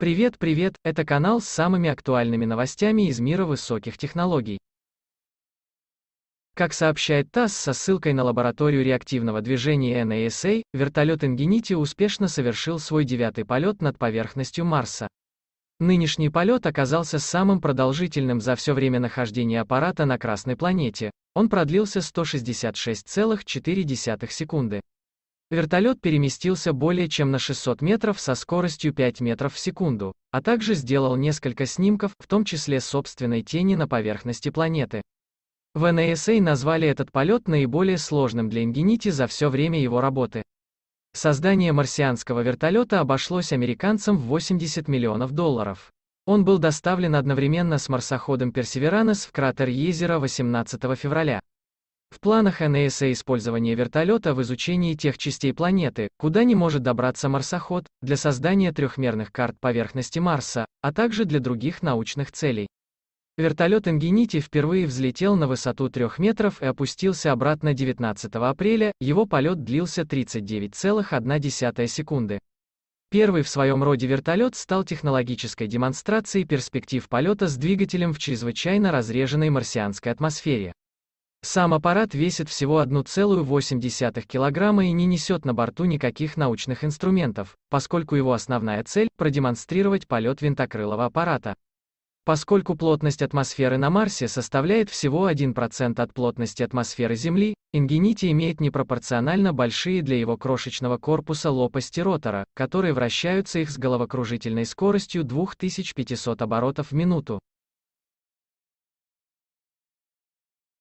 Привет, привет, это канал с самыми актуальными новостями из мира высоких технологий. Как сообщает ТАСС со ссылкой на лабораторию реактивного движения NASA, вертолет Ingenuity успешно совершил свой девятый полет над поверхностью Марса. Нынешний полет оказался самым продолжительным за все время нахождения аппарата на Красной планете. Он продлился 166,4 секунды. Вертолет переместился более чем на 600 метров со скоростью 5 метров в секунду, а также сделал несколько снимков, в том числе собственной тени на поверхности планеты. В NASA назвали этот полет наиболее сложным для Ингенити за все время его работы. Создание марсианского вертолета обошлось американцам в 80 миллионов долларов. Он был доставлен одновременно с марсоходом «Персеверанес» в кратер Езера 18 февраля. В планах НАСА использование вертолета в изучении тех частей планеты, куда не может добраться марсоход, для создания трехмерных карт поверхности Марса, а также для других научных целей. Вертолет Ингенити впервые взлетел на высоту 3 метров и опустился обратно 19 апреля, его полет длился 39,1 секунды. Первый в своем роде вертолет стал технологической демонстрацией перспектив полета с двигателем в чрезвычайно разреженной марсианской атмосфере. Сам аппарат весит всего 1,8 килограмма и не несет на борту никаких научных инструментов, поскольку его основная цель – продемонстрировать полет винтокрылого аппарата. Поскольку плотность атмосферы на Марсе составляет всего 1% от плотности атмосферы Земли, Ингенити имеет непропорционально большие для его крошечного корпуса лопасти ротора, которые вращаются их с головокружительной скоростью 2500 оборотов в минуту.